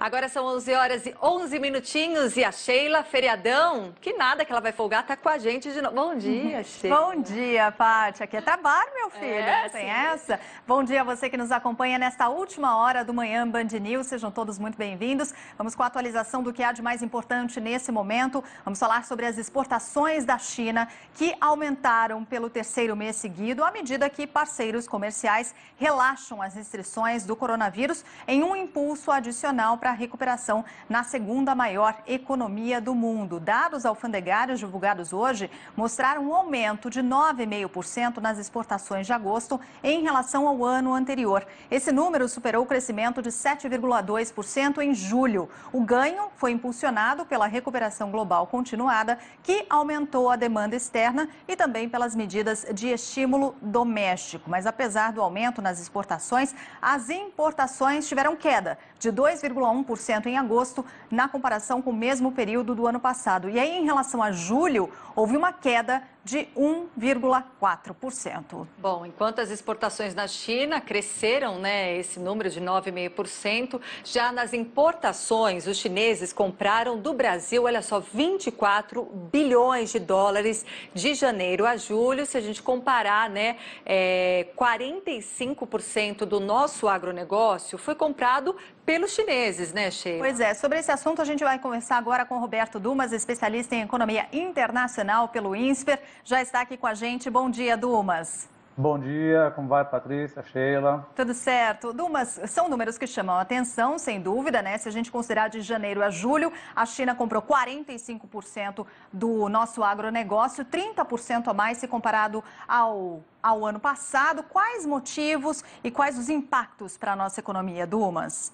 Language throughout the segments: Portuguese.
Agora são 11 horas e 11 minutinhos e a Sheila, feriadão, que nada que ela vai folgar, tá com a gente de novo. Bom dia, Sheila. Bom dia, Paty. Aqui é trabalho, meu é, filho. É, tem sim. essa? Bom dia a você que nos acompanha nesta última hora do Manhã Band News. Sejam todos muito bem-vindos. Vamos com a atualização do que há de mais importante nesse momento. Vamos falar sobre as exportações da China, que aumentaram pelo terceiro mês seguido, à medida que parceiros comerciais relaxam as restrições do coronavírus em um impulso adicional para a recuperação na segunda maior economia do mundo. Dados alfandegários divulgados hoje mostraram um aumento de 9,5% nas exportações de agosto em relação ao ano anterior. Esse número superou o crescimento de 7,2% em julho. O ganho foi impulsionado pela recuperação global continuada, que aumentou a demanda externa e também pelas medidas de estímulo doméstico. Mas apesar do aumento nas exportações, as importações tiveram queda de 2,1% em agosto, na comparação com o mesmo período do ano passado. E aí, em relação a julho, houve uma queda de 1,4%. Bom, enquanto as exportações na China cresceram, né, esse número de 9,5%, já nas importações, os chineses compraram do Brasil, olha só, 24 bilhões de dólares de janeiro a julho. Se a gente comparar, né, é, 45% do nosso agronegócio foi comprado pelos chineses, né, Sheila? Pois é, sobre esse assunto a gente vai conversar agora com Roberto Dumas, especialista em economia internacional pelo INSPER já está aqui com a gente. Bom dia, Dumas. Bom dia, como vai, Patrícia, Sheila? Tudo certo. Dumas, são números que chamam a atenção, sem dúvida, né? Se a gente considerar de janeiro a julho, a China comprou 45% do nosso agronegócio, 30% a mais se comparado ao, ao ano passado. Quais motivos e quais os impactos para a nossa economia, Dumas?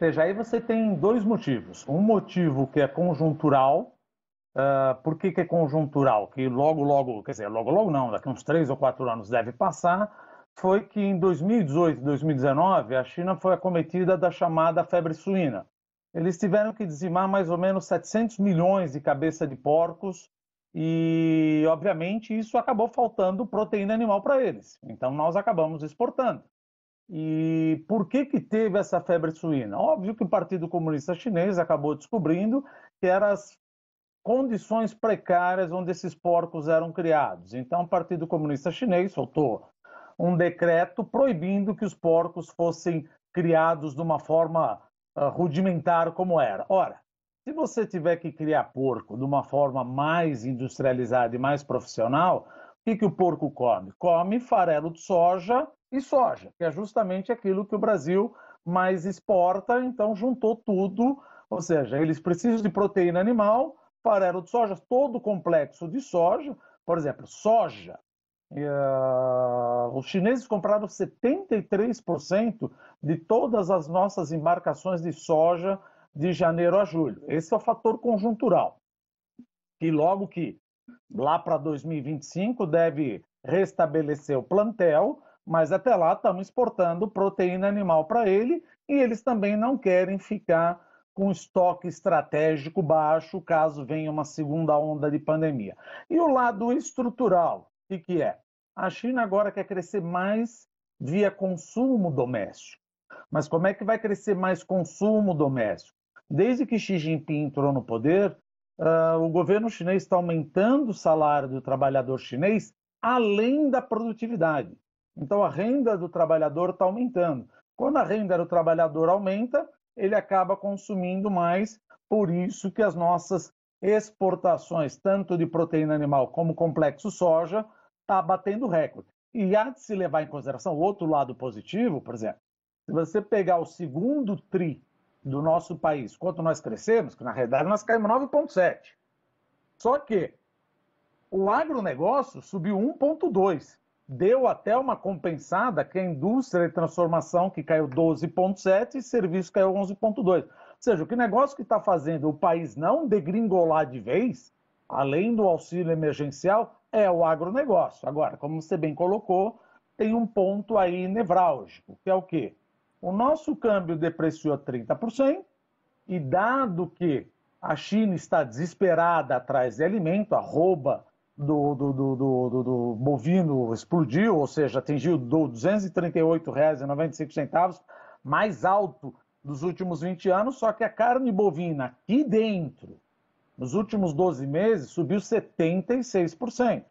Veja aí você tem dois motivos. Um motivo que é conjuntural, Uh, ah, porque que é conjuntural? Que logo, logo, quer dizer, logo, logo não, daqui uns três ou quatro anos deve passar, foi que em 2018 2019 a China foi acometida da chamada febre suína. Eles tiveram que dizimar mais ou menos 700 milhões de cabeça de porcos e, obviamente, isso acabou faltando proteína animal para eles. Então, nós acabamos exportando. E por que que teve essa febre suína? Óbvio que o Partido Comunista Chinês acabou descobrindo que eram as condições precárias onde esses porcos eram criados. Então, o Partido Comunista Chinês soltou um decreto proibindo que os porcos fossem criados de uma forma uh, rudimentar como era. Ora, se você tiver que criar porco de uma forma mais industrializada e mais profissional, o que, que o porco come? Come farelo de soja e soja, que é justamente aquilo que o Brasil mais exporta, então juntou tudo, ou seja, eles precisam de proteína animal, farelo de soja, todo o complexo de soja, por exemplo, soja. Uh, os chineses compraram 73% de todas as nossas embarcações de soja de janeiro a julho. Esse é o fator conjuntural, que logo que lá para 2025 deve restabelecer o plantel, mas até lá estamos exportando proteína animal para ele e eles também não querem ficar com estoque estratégico baixo, caso venha uma segunda onda de pandemia. E o lado estrutural, o que é? A China agora quer crescer mais via consumo doméstico. Mas como é que vai crescer mais consumo doméstico? Desde que Xi Jinping entrou no poder, uh, o governo chinês está aumentando o salário do trabalhador chinês além da produtividade. Então a renda do trabalhador está aumentando. Quando a renda do trabalhador aumenta, ele acaba consumindo mais, por isso que as nossas exportações, tanto de proteína animal como complexo soja, está batendo recorde. E há de se levar em consideração o outro lado positivo, por exemplo, se você pegar o segundo TRI do nosso país, quanto nós crescemos, que na realidade nós caímos 9,7. Só que o agronegócio subiu 1,2 deu até uma compensada que a indústria de transformação, que caiu 12,7% e serviço caiu 11,2%. Ou seja, o que negócio que está fazendo o país não degringolar de vez, além do auxílio emergencial, é o agronegócio. Agora, como você bem colocou, tem um ponto aí nevrálgico, que é o quê? O nosso câmbio depreciou 30%, e dado que a China está desesperada atrás de alimento, arroba do, do, do, do, do bovino explodiu, ou seja, atingiu R$ 238,95, mais alto dos últimos 20 anos, só que a carne bovina aqui dentro, nos últimos 12 meses, subiu 76%.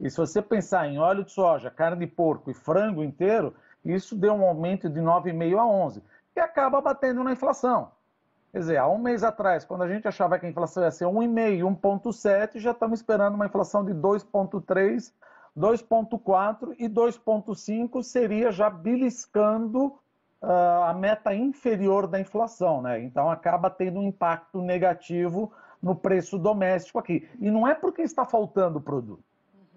E se você pensar em óleo de soja, carne de porco e frango inteiro, isso deu um aumento de 9,5% a 11%, que acaba batendo na inflação. Quer dizer, há um mês atrás, quando a gente achava que a inflação ia ser 1,5, 1,7, já estamos esperando uma inflação de 2,3, 2,4 e 2,5 seria já beliscando uh, a meta inferior da inflação, né? Então acaba tendo um impacto negativo no preço doméstico aqui. E não é porque está faltando produto.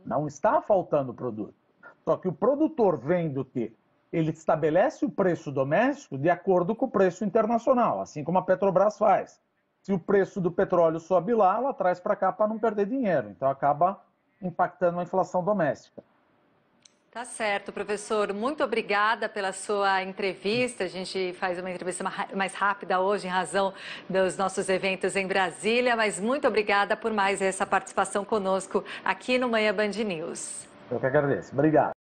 Não está faltando produto. Só que o produtor vendo que ele estabelece o preço doméstico de acordo com o preço internacional, assim como a Petrobras faz. Se o preço do petróleo sobe lá, ela traz para cá para não perder dinheiro. Então acaba impactando a inflação doméstica. Tá certo, professor. Muito obrigada pela sua entrevista. A gente faz uma entrevista mais rápida hoje em razão dos nossos eventos em Brasília, mas muito obrigada por mais essa participação conosco aqui no Manhã Band News. Eu que agradeço. Obrigado.